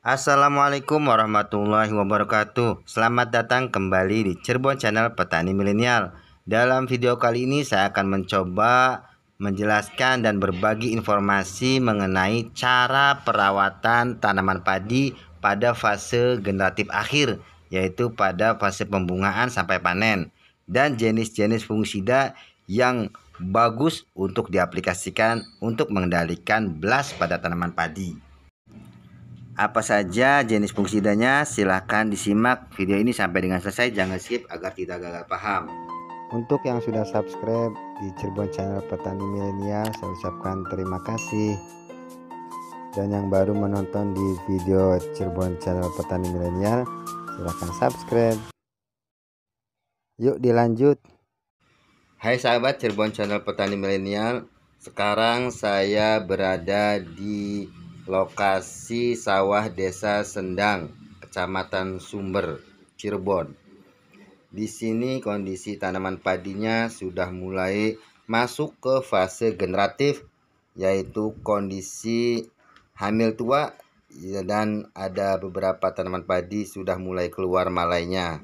Assalamualaikum warahmatullahi wabarakatuh Selamat datang kembali di Cirebon Channel Petani Milenial Dalam video kali ini saya akan mencoba menjelaskan dan berbagi informasi mengenai cara perawatan tanaman padi pada fase generatif akhir Yaitu pada fase pembungaan sampai panen Dan jenis-jenis fungisida yang bagus untuk diaplikasikan untuk mengendalikan blast pada tanaman padi apa saja jenis fungisidanya silahkan disimak video ini sampai dengan selesai jangan skip agar tidak gagal paham untuk yang sudah subscribe di Cirebon channel petani milenial saya ucapkan terima kasih dan yang baru menonton di video Cirebon channel petani milenial silahkan subscribe yuk dilanjut Hai sahabat Cirebon channel petani milenial sekarang saya berada di lokasi sawah Desa Sendang, Kecamatan Sumber, Cirebon. Di sini kondisi tanaman padinya sudah mulai masuk ke fase generatif yaitu kondisi hamil tua ya, dan ada beberapa tanaman padi sudah mulai keluar malainya.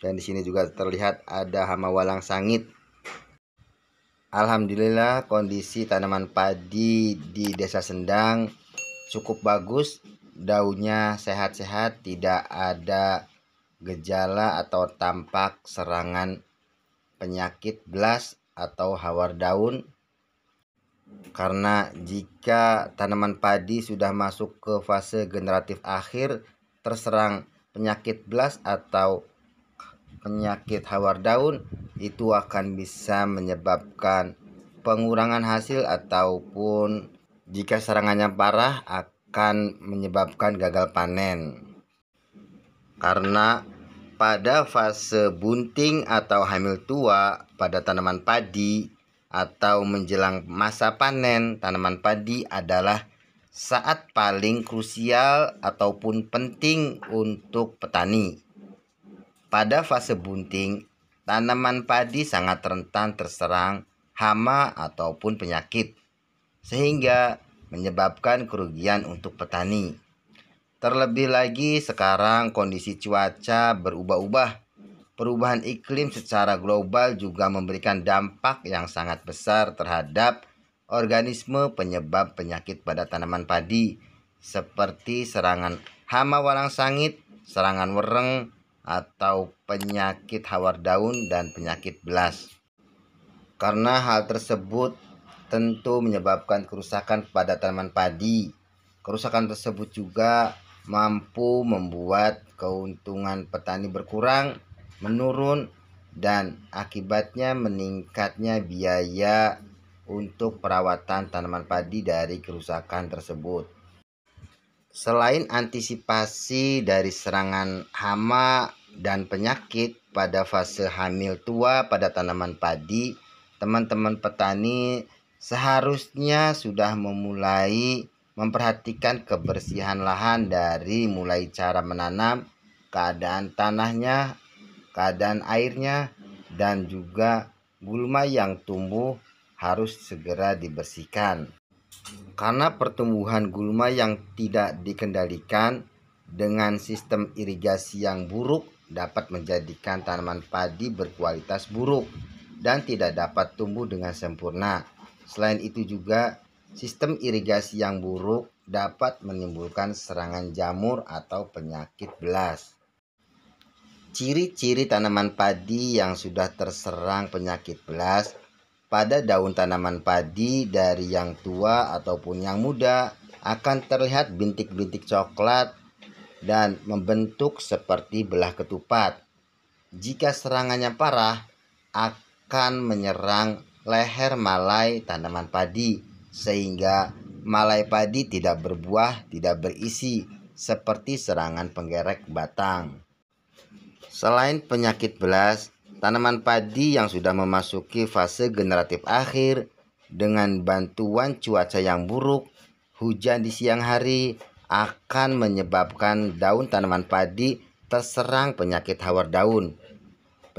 Dan di sini juga terlihat ada hama walang sangit. Alhamdulillah kondisi tanaman padi di Desa Sendang cukup bagus, daunnya sehat-sehat, tidak ada gejala atau tampak serangan penyakit blast atau hawar daun. Karena jika tanaman padi sudah masuk ke fase generatif akhir terserang penyakit blast atau penyakit hawar daun itu akan bisa menyebabkan pengurangan hasil ataupun jika serangannya parah akan menyebabkan gagal panen. Karena pada fase bunting atau hamil tua pada tanaman padi atau menjelang masa panen tanaman padi adalah saat paling krusial ataupun penting untuk petani. Pada fase bunting, tanaman padi sangat rentan terserang hama ataupun penyakit sehingga menyebabkan kerugian untuk petani. Terlebih lagi sekarang kondisi cuaca berubah-ubah. Perubahan iklim secara global juga memberikan dampak yang sangat besar terhadap organisme penyebab penyakit pada tanaman padi seperti serangan hama walang sangit, serangan wereng, atau penyakit hawar daun dan penyakit belas. Karena hal tersebut tentu menyebabkan kerusakan pada tanaman padi. Kerusakan tersebut juga mampu membuat keuntungan petani berkurang, menurun, dan akibatnya meningkatnya biaya untuk perawatan tanaman padi dari kerusakan tersebut. Selain antisipasi dari serangan hama dan penyakit pada fase hamil tua pada tanaman padi, teman-teman petani seharusnya sudah memulai memperhatikan kebersihan lahan dari mulai cara menanam, keadaan tanahnya, keadaan airnya, dan juga gulma yang tumbuh harus segera dibersihkan. Karena pertumbuhan gulma yang tidak dikendalikan dengan sistem irigasi yang buruk dapat menjadikan tanaman padi berkualitas buruk dan tidak dapat tumbuh dengan sempurna. Selain itu juga sistem irigasi yang buruk dapat menimbulkan serangan jamur atau penyakit belas. Ciri-ciri tanaman padi yang sudah terserang penyakit belas pada daun tanaman padi dari yang tua ataupun yang muda akan terlihat bintik-bintik coklat dan membentuk seperti belah ketupat. Jika serangannya parah, akan menyerang leher malai tanaman padi sehingga malai padi tidak berbuah, tidak berisi seperti serangan penggerek batang. Selain penyakit belas, tanaman padi yang sudah memasuki fase generatif akhir dengan bantuan cuaca yang buruk, hujan di siang hari akan menyebabkan daun tanaman padi terserang penyakit hawar daun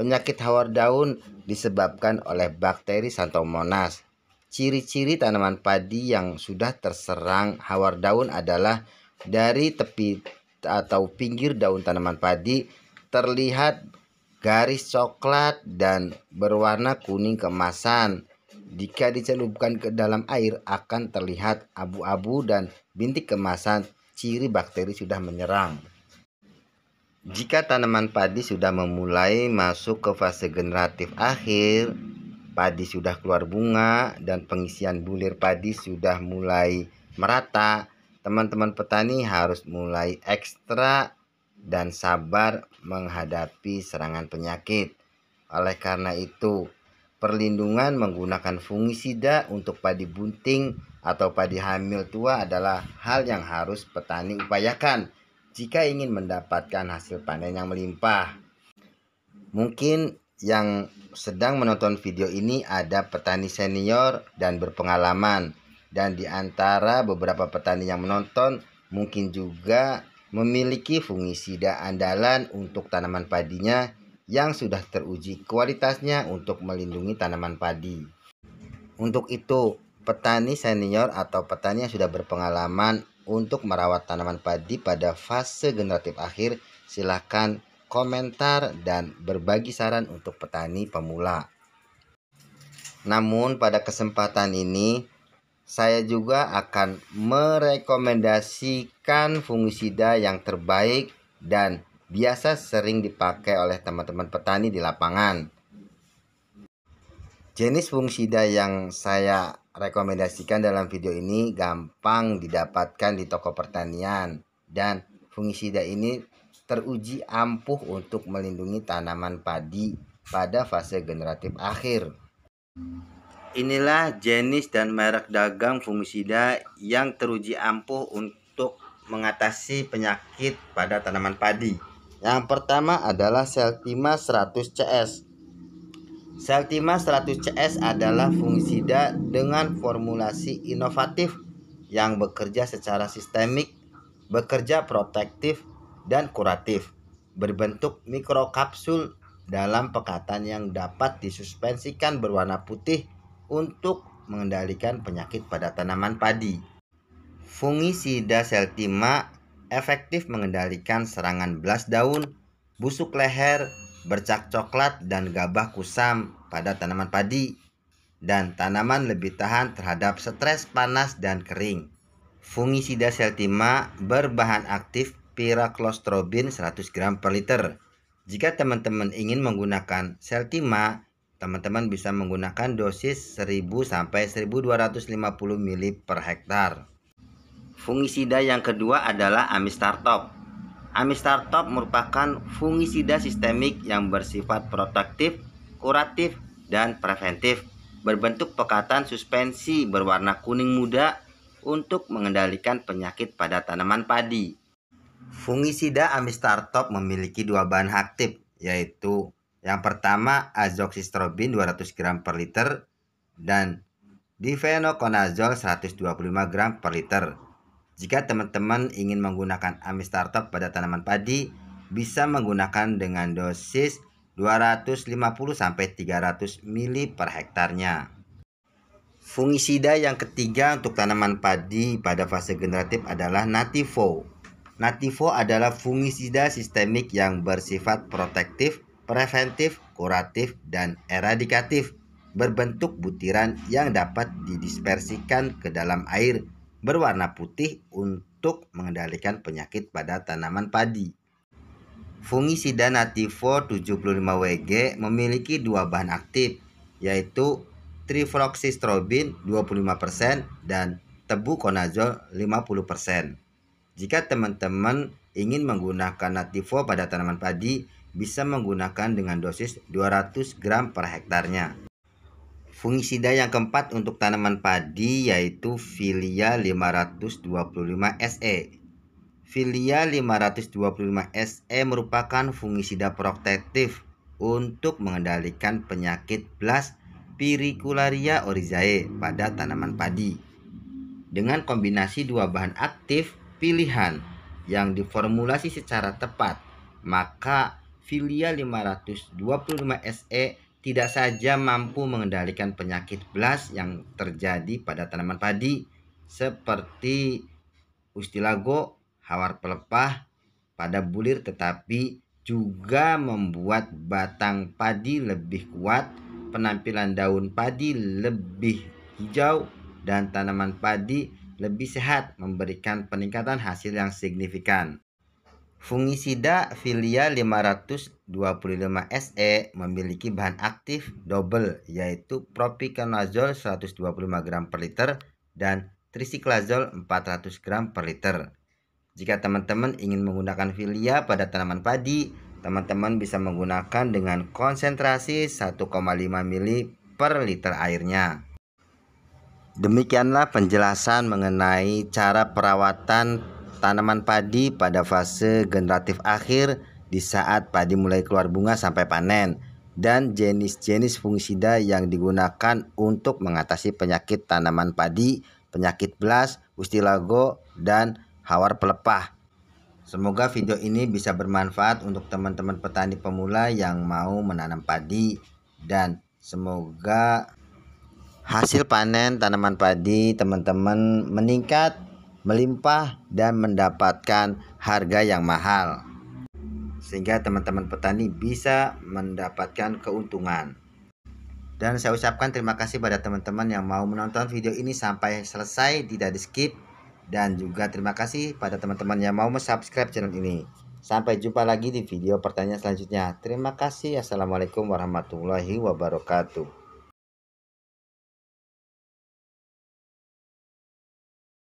Penyakit hawar daun disebabkan oleh bakteri Santomonas. Ciri-ciri tanaman padi yang sudah terserang hawar daun adalah dari tepi atau pinggir daun tanaman padi terlihat garis coklat dan berwarna kuning kemasan. Jika dicelupkan ke dalam air akan terlihat abu-abu dan bintik kemasan ciri bakteri sudah menyerang. Jika tanaman padi sudah memulai masuk ke fase generatif akhir, padi sudah keluar bunga dan pengisian bulir padi sudah mulai merata, teman-teman petani harus mulai ekstra dan sabar menghadapi serangan penyakit. Oleh karena itu, perlindungan menggunakan fungisida untuk padi bunting atau padi hamil tua adalah hal yang harus petani upayakan jika ingin mendapatkan hasil panen yang melimpah. Mungkin yang sedang menonton video ini ada petani senior dan berpengalaman dan di antara beberapa petani yang menonton mungkin juga memiliki fungisida andalan untuk tanaman padinya yang sudah teruji kualitasnya untuk melindungi tanaman padi. Untuk itu, petani senior atau petani yang sudah berpengalaman untuk merawat tanaman padi pada fase generatif akhir silahkan komentar dan berbagi saran untuk petani pemula. Namun pada kesempatan ini saya juga akan merekomendasikan fungisida yang terbaik dan biasa sering dipakai oleh teman-teman petani di lapangan. Jenis fungisida yang saya rekomendasikan dalam video ini gampang didapatkan di toko pertanian dan fungisida ini teruji ampuh untuk melindungi tanaman padi pada fase generatif akhir. Inilah jenis dan merek dagang fungisida yang teruji ampuh untuk mengatasi penyakit pada tanaman padi. Yang pertama adalah Seltima 100 CS Celtima 100CS adalah fungisida dengan formulasi inovatif yang bekerja secara sistemik, bekerja protektif dan kuratif, berbentuk mikrokapsul dalam pekatan yang dapat disuspensikan berwarna putih untuk mengendalikan penyakit pada tanaman padi. Fungisida Celtima efektif mengendalikan serangan belas daun, busuk leher, bercak coklat dan gabah kusam pada tanaman padi, dan tanaman lebih tahan terhadap stres panas dan kering. Fungisida Seltima berbahan aktif piraklostrobin 100 gram per liter. Jika teman-teman ingin menggunakan Seltima, teman-teman bisa menggunakan dosis 1000 sampai 1250 ml per hektar. Fungisida yang kedua adalah Amistartop Amistartop merupakan fungisida sistemik yang bersifat protektif, kuratif, dan preventif. Berbentuk pekatan suspensi berwarna kuning muda untuk mengendalikan penyakit pada tanaman padi. Fungisida Amistartop memiliki dua bahan aktif, yaitu yang pertama azoxystrobin 200 gram per liter dan difenoconazole 125 gram per liter. Jika teman-teman ingin menggunakan Ami Startup pada tanaman padi, bisa menggunakan dengan dosis 250 sampai 300 ml per hektarnya. Fungisida yang ketiga untuk tanaman padi pada fase generatif adalah Nativo. Nativo adalah fungisida sistemik yang bersifat protektif, preventif, kuratif, dan eradikatif berbentuk butiran yang dapat didispersikan ke dalam air berwarna putih untuk mengendalikan penyakit pada tanaman padi. Fungisida Nativo 75WG memiliki dua bahan aktif, yaitu trifloxystrobin 25% dan tebu konazol 50%. Jika teman-teman ingin menggunakan Nativo pada tanaman padi, bisa menggunakan dengan dosis 200 gram per hektarnya. Fungisida yang keempat untuk tanaman padi yaitu Filia 525 SE. Filia 525 SE merupakan fungisida protektif untuk mengendalikan penyakit blast Pyricularia oryzae pada tanaman padi. Dengan kombinasi dua bahan aktif pilihan yang diformulasi secara tepat, maka Filia 525 SE tidak saja mampu mengendalikan penyakit belas yang terjadi pada tanaman padi seperti ustilago, hawar pelepah pada bulir tetapi juga membuat batang padi lebih kuat, penampilan daun padi lebih hijau dan tanaman padi lebih sehat memberikan peningkatan hasil yang signifikan. Fungisida filia 525 SE memiliki bahan aktif double yaitu propiconazole 125 gram per liter dan trisiklazol 400 gram per liter. Jika teman-teman ingin menggunakan filia pada tanaman padi, teman-teman bisa menggunakan dengan konsentrasi 1,5 ml per liter airnya. Demikianlah penjelasan mengenai cara perawatan tanaman padi pada fase generatif akhir di saat padi mulai keluar bunga sampai panen dan jenis-jenis fungisida yang digunakan untuk mengatasi penyakit tanaman padi, penyakit belas, ustilago, dan hawar pelepah. Semoga video ini bisa bermanfaat untuk teman-teman petani pemula yang mau menanam padi dan semoga hasil panen tanaman padi teman-teman meningkat melimpah dan mendapatkan harga yang mahal. Sehingga teman-teman petani bisa mendapatkan keuntungan. Dan saya ucapkan terima kasih pada teman-teman yang mau menonton video ini sampai selesai, tidak di skip. Dan juga terima kasih pada teman-teman yang mau subscribe channel ini. Sampai jumpa lagi di video pertanyaan selanjutnya. Terima kasih. Assalamualaikum warahmatullahi wabarakatuh.